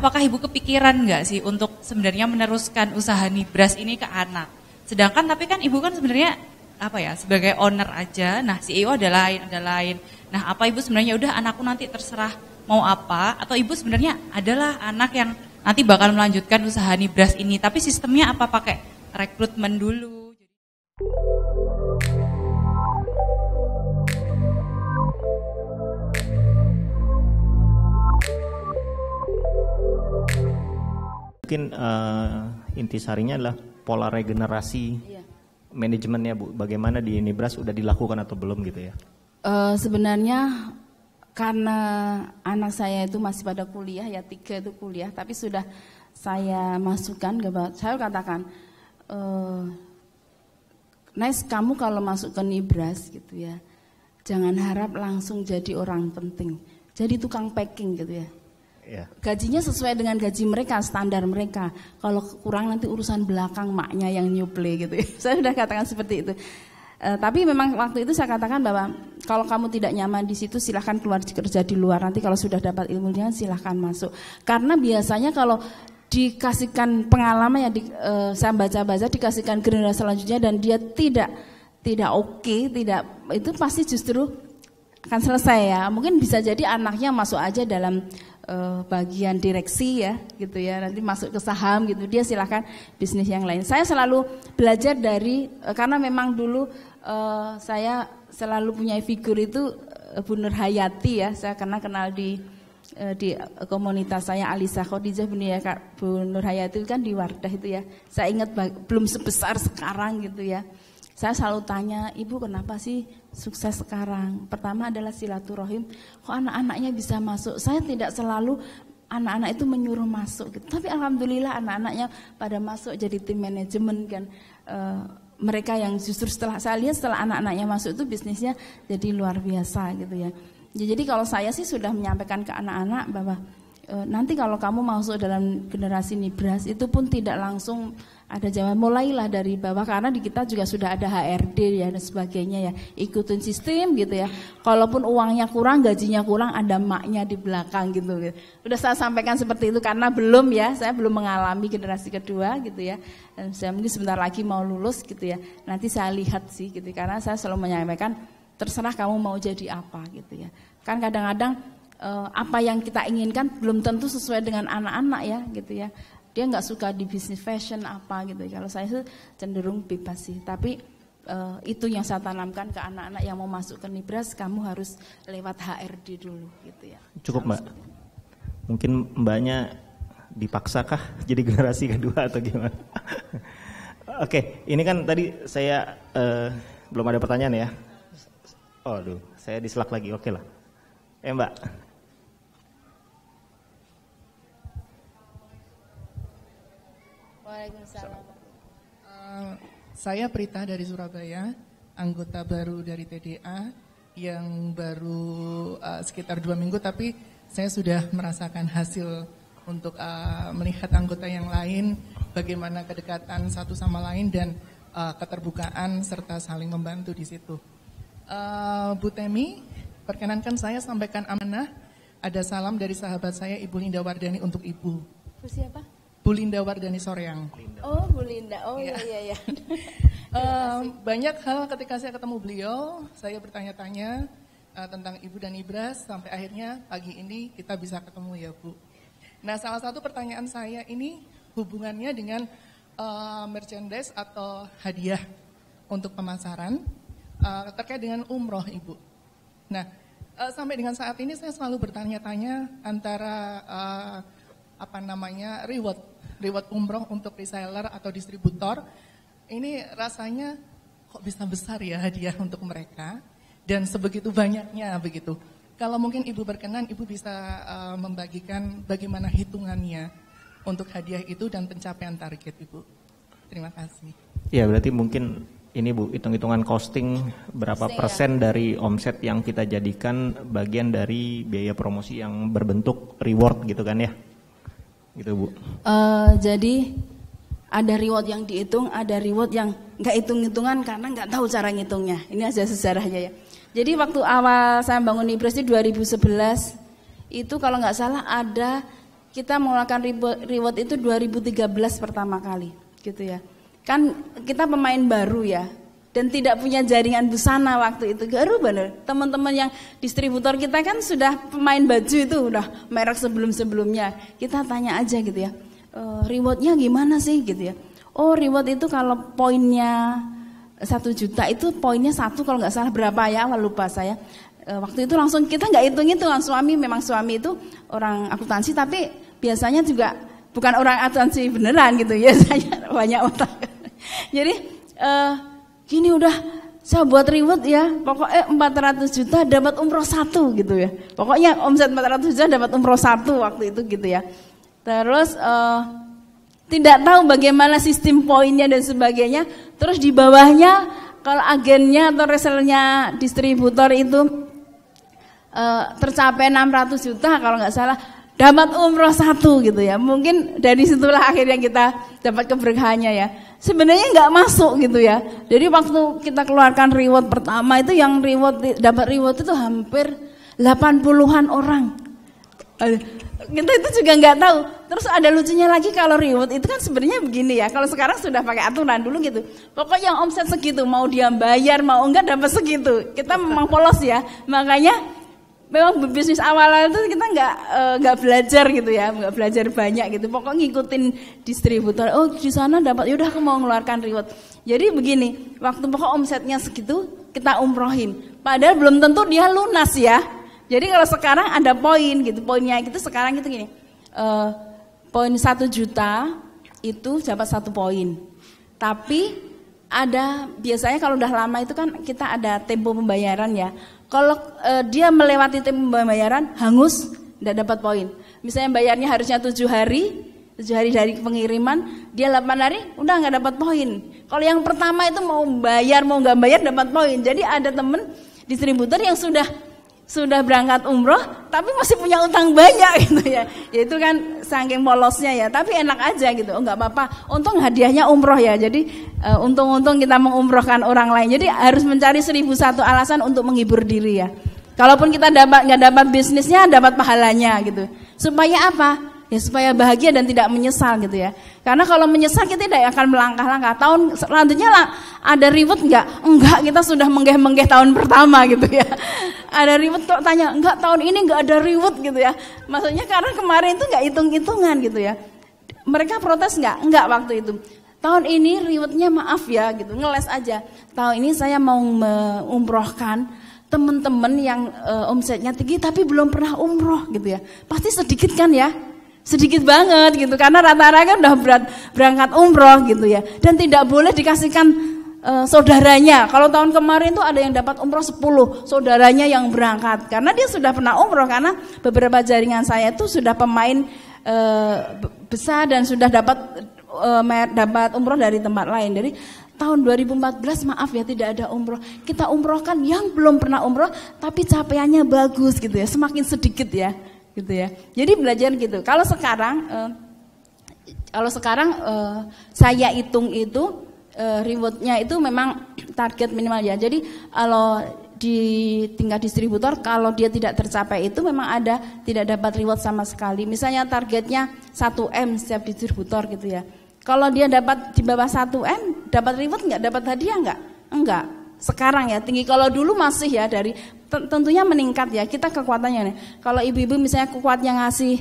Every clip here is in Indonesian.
apakah ibu kepikiran nggak sih untuk sebenarnya meneruskan usaha nibras ini ke anak? Sedangkan tapi kan ibu kan sebenarnya apa ya sebagai owner aja, nah CEO ada lain ada lain. Nah apa ibu sebenarnya udah anakku nanti terserah mau apa? Atau ibu sebenarnya adalah anak yang nanti bakal melanjutkan usaha nibras ini, tapi sistemnya apa pakai rekrutmen dulu? you mungkin uh, eh, intisarinya adalah pola regenerasi iya. manajemennya Bu. Bagaimana di Unibras sudah dilakukan atau belum gitu ya? Uh, sebenarnya karena anak saya itu masih pada kuliah ya tiga itu kuliah tapi sudah saya masukkan ke saya katakan uh, eh, Nice kamu kalau masuk ke Nibras gitu ya jangan harap langsung jadi orang penting jadi tukang packing gitu ya ya. Gajinya sesuai dengan gaji mereka, standar mereka. Kalau kurang nanti urusan belakang maknya yang nyuple gitu. saya sudah katakan seperti itu. E, tapi memang waktu itu saya katakan bahwa kalau kamu tidak nyaman di situ silahkan keluar kerja di luar. Nanti kalau sudah dapat ilmunya silahkan masuk. Karena biasanya kalau dikasihkan pengalaman yang di, e, saya baca-baca dikasihkan generasi selanjutnya dan dia tidak tidak oke, okay, tidak itu pasti justru akan selesai ya. Mungkin bisa jadi anaknya masuk aja dalam uh, bagian direksi ya gitu ya nanti masuk ke saham gitu dia silahkan bisnis yang lain saya selalu belajar dari uh, karena memang dulu uh, saya selalu punya figur itu uh, Bu Nur Hayati ya saya karena kenal di uh, di komunitas saya Alisa Khodijah Bu, ya, Bu Nur Hayati kan di Wardah itu ya saya ingat belum sebesar sekarang gitu ya saya selalu tanya, ibu kenapa sih sukses sekarang? Pertama adalah silaturahim, kok anak-anaknya bisa masuk? Saya tidak selalu anak-anak itu menyuruh masuk gitu. Tapi alhamdulillah anak-anaknya pada masuk jadi tim manajemen kan. E, mereka yang justru setelah saya lihat setelah anak-anaknya masuk itu bisnisnya jadi luar biasa gitu ya. ya jadi kalau saya sih sudah menyampaikan ke anak-anak bahwa Eh, nanti kalau kamu masuk dalam generasi nibras itu pun tidak langsung ada jawaban mulailah dari bawah karena di kita juga sudah ada HRD ya dan sebagainya ya ikutin sistem gitu ya kalaupun uangnya kurang gajinya kurang ada maknya di belakang gitu, gitu. Ya. udah saya sampaikan seperti itu karena belum ya saya belum mengalami generasi kedua gitu ya dan saya mungkin sebentar lagi mau lulus gitu ya nanti saya lihat sih gitu karena saya selalu menyampaikan terserah kamu mau jadi apa gitu ya kan kadang-kadang Eh, apa yang kita inginkan belum tentu sesuai dengan anak-anak ya gitu ya dia nggak suka di bisnis fashion apa gitu kalau saya sih cenderung bebas sih tapi uh, itu yang saya tanamkan ke anak-anak yang mau masuk ke Nibras kamu harus lewat HRD dulu gitu ya cukup mbak mungkin mbaknya dipaksakah jadi generasi kedua atau gimana oke okay, ini kan tadi saya uh, belum ada pertanyaan ya oh aduh saya diselak lagi oke okay lah eh mbak Waalaikumsalam. Uh, saya Prita dari Surabaya, anggota baru dari TDA yang baru uh, sekitar dua minggu, tapi saya sudah merasakan hasil untuk uh, melihat anggota yang lain, bagaimana kedekatan satu sama lain dan uh, keterbukaan serta saling membantu di situ. Uh, Bu Temi, perkenankan saya sampaikan amanah. Ada salam dari sahabat saya Ibu Linda Wardani untuk Ibu. Ibu siapa? Bu Linda Wardani Soreang. Oh, Bu Oh iya iya iya. um, banyak hal ketika saya ketemu beliau, saya bertanya-tanya uh, tentang Ibu dan Ibras sampai akhirnya pagi ini kita bisa ketemu ya, Bu. Nah, salah satu pertanyaan saya ini hubungannya dengan uh, merchandise atau hadiah untuk pemasaran uh, terkait dengan umroh, Ibu. Nah, uh, sampai dengan saat ini saya selalu bertanya-tanya antara uh, apa namanya reward reward umroh untuk reseller atau distributor, ini rasanya kok bisa besar ya hadiah untuk mereka dan sebegitu banyaknya begitu. Kalau mungkin Ibu berkenan, Ibu bisa uh, membagikan bagaimana hitungannya untuk hadiah itu dan pencapaian target Ibu. Terima kasih. Ya, berarti mungkin ini Bu, hitung-hitungan costing berapa Saya. persen dari omset yang kita jadikan bagian dari biaya promosi yang berbentuk reward gitu kan ya? gitu Bu? Uh, jadi ada reward yang dihitung, ada reward yang nggak hitung-hitungan karena nggak tahu cara ngitungnya. Ini aja sejarahnya ya. Jadi waktu awal saya bangun Ibris itu 2011 itu kalau nggak salah ada kita menggunakan reward itu 2013 pertama kali gitu ya. Kan kita pemain baru ya, dan tidak punya jaringan busana waktu itu. Garu bener. Teman-teman yang distributor kita kan sudah pemain baju itu udah merek sebelum-sebelumnya. Kita tanya aja gitu ya. E, rewardnya gimana sih gitu ya. Oh reward itu kalau poinnya satu juta itu poinnya satu kalau nggak salah berapa ya awal lupa saya e, waktu itu langsung kita nggak hitung itu suami memang suami itu orang akuntansi tapi biasanya juga bukan orang akuntansi beneran gitu ya saya banyak otak jadi e, gini udah saya buat reward ya, pokoknya 400 juta dapat umroh satu gitu ya. Pokoknya omset 400 juta dapat umroh satu waktu itu gitu ya. Terus uh, tidak tahu bagaimana sistem poinnya dan sebagainya. Terus di bawahnya kalau agennya atau resellernya distributor itu uh, tercapai 600 juta kalau nggak salah dapat umroh satu gitu ya. Mungkin dari situlah akhirnya kita dapat keberkahannya ya. Sebenarnya nggak masuk gitu ya. Jadi waktu kita keluarkan reward pertama itu yang reward dapat reward itu hampir 80-an orang. Eh, kita itu juga nggak tahu. Terus ada lucunya lagi kalau reward itu kan sebenarnya begini ya. Kalau sekarang sudah pakai aturan dulu gitu. Pokoknya yang omset segitu, mau dia bayar mau enggak dapat segitu. Kita memang polos ya. Makanya memang bisnis awalan itu kita nggak eh, nggak uh, belajar gitu ya nggak belajar banyak gitu pokoknya ngikutin distributor oh di sana dapat yaudah aku mau ngeluarkan reward jadi begini waktu pokok omsetnya segitu kita umrohin padahal belum tentu dia lunas ya jadi kalau sekarang ada poin gitu poinnya itu sekarang gitu gini uh, poin satu juta itu dapat satu poin tapi ada biasanya kalau udah lama itu kan kita ada tempo pembayaran ya. Kalau e, dia melewati tempo pembayaran hangus tidak dapat poin. Misalnya bayarnya harusnya tujuh hari, tujuh hari dari pengiriman, dia 8 hari udah nggak dapat poin. Kalau yang pertama itu mau bayar mau nggak bayar dapat poin. Jadi ada temen distributor yang sudah sudah berangkat umroh tapi masih punya utang banyak gitu ya. Ya itu kan saking polosnya ya, tapi enak aja gitu. Oh, apa-apa. Untung hadiahnya umroh ya. Jadi untung eh, untung-untung kita mengumrohkan orang lain. Jadi harus mencari seribu satu alasan untuk menghibur diri ya. Kalaupun kita dapat nggak dapat bisnisnya, dapat pahalanya gitu. Supaya apa? ya supaya bahagia dan tidak menyesal gitu ya. Karena kalau menyesal kita tidak akan melangkah-langkah. Tahun selanjutnya lah, ada ribut enggak? Enggak, kita sudah menggeh-menggeh tahun pertama gitu ya. Ada ribut kok tanya, enggak tahun ini enggak ada ribut gitu ya. Maksudnya karena kemarin itu enggak hitung-hitungan gitu ya. Mereka protes enggak? Enggak waktu itu. Tahun ini rewardnya maaf ya gitu, ngeles aja. Tahun ini saya mau mengumrohkan teman-teman yang e, omsetnya tinggi tapi belum pernah umroh gitu ya. Pasti sedikit kan ya sedikit banget gitu karena rata-rata kan udah berat, berangkat umroh gitu ya dan tidak boleh dikasihkan e, saudaranya kalau tahun kemarin tuh ada yang dapat umroh 10 saudaranya yang berangkat karena dia sudah pernah umroh karena beberapa jaringan saya tuh sudah pemain e, besar dan sudah dapat e, dapat umroh dari tempat lain dari tahun 2014 maaf ya tidak ada umroh kita umrohkan yang belum pernah umroh tapi capaiannya bagus gitu ya semakin sedikit ya gitu ya. Jadi belajar gitu. Kalau sekarang eh, kalau sekarang eh, saya hitung itu eh, rewardnya itu memang target minimal ya. Jadi kalau di tingkat distributor kalau dia tidak tercapai itu memang ada tidak dapat reward sama sekali. Misalnya targetnya 1M setiap distributor gitu ya. Kalau dia dapat di bawah 1M dapat reward nggak? Dapat hadiah nggak? Enggak sekarang ya tinggi. Kalau dulu masih ya dari tentunya meningkat ya kita kekuatannya. Nih. Kalau ibu-ibu misalnya kekuatnya ngasih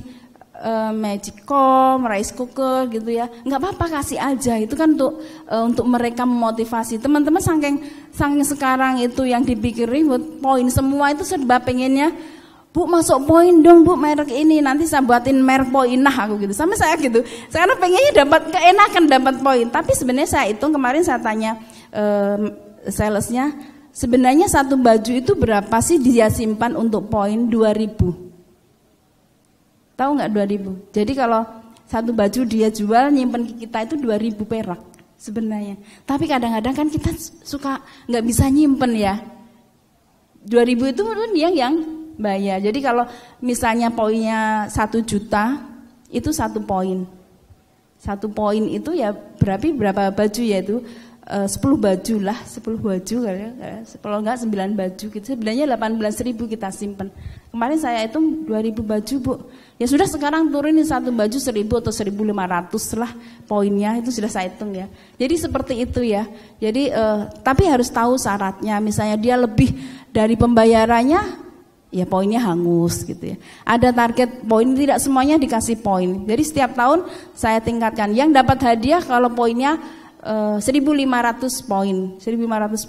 eh, magic magicom, rice cooker gitu ya. nggak apa-apa kasih aja. Itu kan untuk e, untuk mereka memotivasi. Teman-teman saking saking sekarang itu yang dipikir ribut, poin semua itu serba pengennya Bu masuk poin dong bu merek ini nanti saya buatin merek poin nah aku gitu sama saya gitu karena pengennya dapat keenakan dapat poin tapi sebenarnya saya itu kemarin saya tanya e, salesnya sebenarnya satu baju itu berapa sih dia simpan untuk poin 2000 tahu nggak 2000 jadi kalau satu baju dia jual nyimpen kita itu 2000 perak sebenarnya tapi kadang-kadang kan kita suka nggak bisa nyimpen ya 2000 itu menurut yang yang bayar jadi kalau misalnya poinnya satu juta itu satu poin satu poin itu ya berapa berapa baju ya itu Eh, sepuluh baju lah, sepuluh baju kali ya, sepuluh enggak sembilan baju gitu. Sebenarnya delapan belas ribu kita simpen. Kemarin saya itu dua ribu baju bu. Ya sudah sekarang turunin satu baju seribu atau seribu lima ratus lah poinnya itu sudah saya hitung ya. Jadi seperti itu ya. Jadi uh, tapi harus tahu syaratnya. Misalnya dia lebih dari pembayarannya ya poinnya hangus gitu ya. Ada target poin tidak semuanya dikasih poin. Jadi setiap tahun saya tingkatkan. Yang dapat hadiah kalau poinnya Eh, lima 1.500 poin. 1.500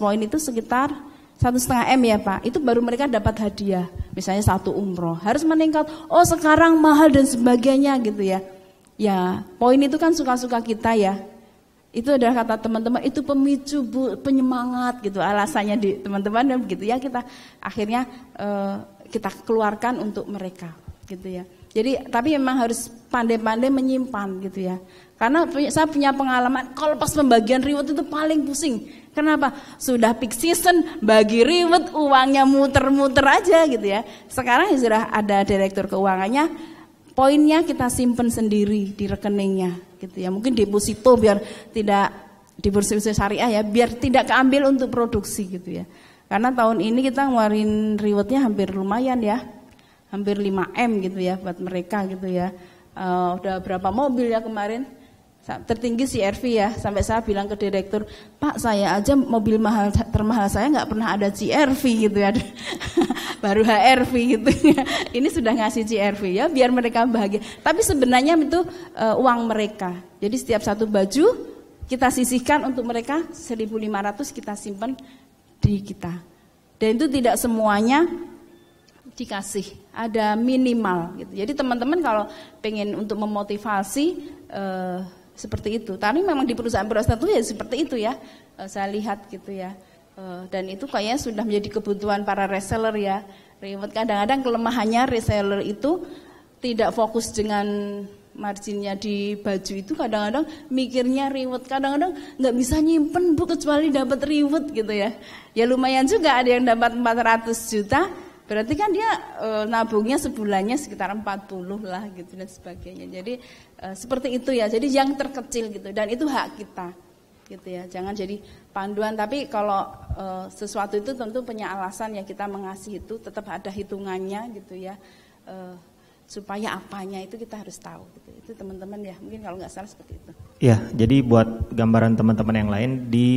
poin itu sekitar satu setengah m ya pak. Itu baru mereka dapat hadiah, misalnya satu umroh. Harus meningkat. Oh sekarang mahal dan sebagainya gitu ya. Ya poin itu kan suka-suka kita ya. Itu adalah kata teman-teman itu pemicu bu, penyemangat gitu alasannya di teman-teman dan begitu ya kita akhirnya uh, kita keluarkan untuk mereka gitu ya. Jadi tapi memang harus pandai-pandai menyimpan gitu ya. Karena saya punya pengalaman kalau pas pembagian reward itu paling pusing. Kenapa? Sudah peak season bagi reward uangnya muter-muter aja gitu ya. Sekarang ya sudah ada direktur keuangannya poinnya kita simpen sendiri di rekeningnya gitu ya. Mungkin deposito biar tidak di bursa syariah ya biar tidak keambil untuk produksi gitu ya. Karena tahun ini kita ngeluarin rewardnya hampir lumayan ya hampir 5M gitu ya buat mereka gitu ya. Uh, udah berapa mobil ya kemarin? Tertinggi si RV ya, sampai saya bilang ke direktur, Pak saya aja mobil mahal termahal saya nggak pernah ada CRV gitu ya, baru HRV gitu ya. Ini sudah ngasih CRV ya, biar mereka bahagia. Tapi sebenarnya itu uh, uang mereka. Jadi setiap satu baju kita sisihkan untuk mereka 1.500 kita simpan di kita. Dan itu tidak semuanya dikasih, ada minimal gitu. Jadi teman-teman kalau pengen untuk memotivasi eh, seperti itu. Tapi memang di perusahaan-perusahaan itu ya seperti itu ya. Eh, saya lihat gitu ya. Eh, dan itu kayaknya sudah menjadi kebutuhan para reseller ya. Reward kadang-kadang kelemahannya reseller itu tidak fokus dengan marginnya di baju itu kadang-kadang mikirnya reward kadang-kadang nggak bisa nyimpen bu kecuali dapat reward gitu ya ya lumayan juga ada yang dapat 400 juta Berarti kan dia e, nabungnya sebulannya sekitar 40 lah gitu dan sebagainya. Jadi e, seperti itu ya. Jadi yang terkecil gitu dan itu hak kita. Gitu ya. Jangan jadi panduan tapi kalau e, sesuatu itu tentu punya alasan ya kita mengasihi itu tetap ada hitungannya gitu ya. E, supaya apanya itu kita harus tahu gitu. Itu teman-teman ya, mungkin kalau nggak salah seperti itu. Ya, jadi buat gambaran teman-teman yang lain di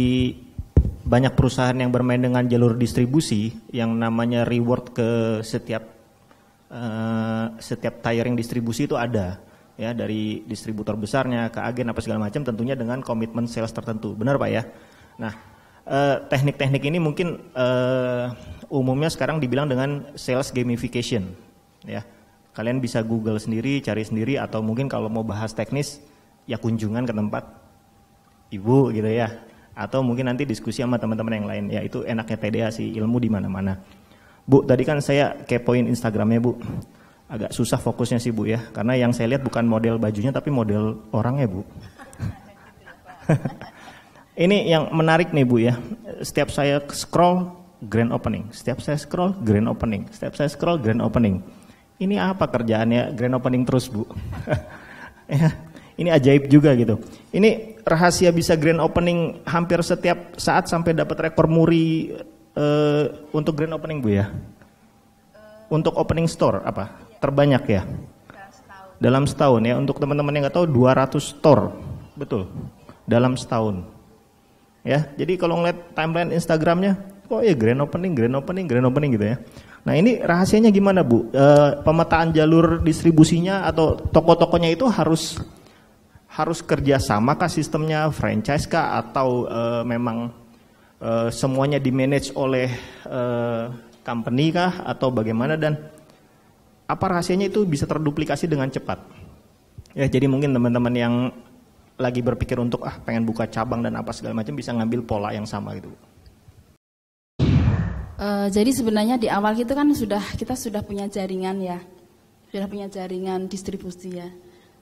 banyak perusahaan yang bermain dengan jalur distribusi yang namanya reward ke setiap uh, setiap tiring distribusi itu ada ya dari distributor besarnya ke agen apa segala macam tentunya dengan komitmen sales tertentu benar pak ya nah eh, teknik-teknik uh, ini mungkin uh, umumnya sekarang dibilang dengan sales gamification ya kalian bisa google sendiri cari sendiri atau mungkin kalau mau bahas teknis ya kunjungan ke tempat ibu gitu ya atau mungkin nanti diskusi sama teman-teman yang lain ya itu enaknya TDA sih ilmu di mana-mana Bu tadi kan saya kepoin Instagramnya Bu agak susah fokusnya sih Bu ya karena yang saya lihat bukan model bajunya tapi model orangnya Bu ini yang menarik nih Bu ya setiap saya scroll grand opening setiap saya scroll grand opening setiap saya scroll grand opening ini apa kerjaannya grand opening terus Bu ya, ini ajaib juga gitu ini rahasia bisa grand opening hampir setiap saat sampai dapat rekor muri uh, untuk grand opening Bu ya? Uh, untuk opening store apa? Iya. Terbanyak ya? Setahun. Dalam setahun ya. Untuk teman-teman yang nggak tahu 200 store. Betul. Dalam setahun. Ya, jadi kalau ngeliat timeline Instagramnya, oh, ya grand opening, grand opening, grand opening gitu ya. Nah ini rahasianya gimana Bu? E, pemetaan jalur distribusinya atau toko-tokonya itu harus harus kerja sama kah sistemnya franchise kah atau uh, memang uh, semuanya di manage oleh uh, company kah atau bagaimana dan apa rahasianya itu bisa terduplikasi dengan cepat ya jadi mungkin teman-teman yang lagi berpikir untuk ah pengen buka cabang dan apa segala macam bisa ngambil pola yang sama gitu uh, jadi sebenarnya di awal itu kan sudah kita sudah punya jaringan ya sudah punya jaringan distribusi ya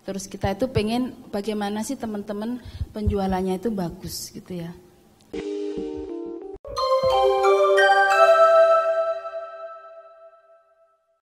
Terus kita itu pengen bagaimana sih teman-teman penjualannya itu bagus gitu ya.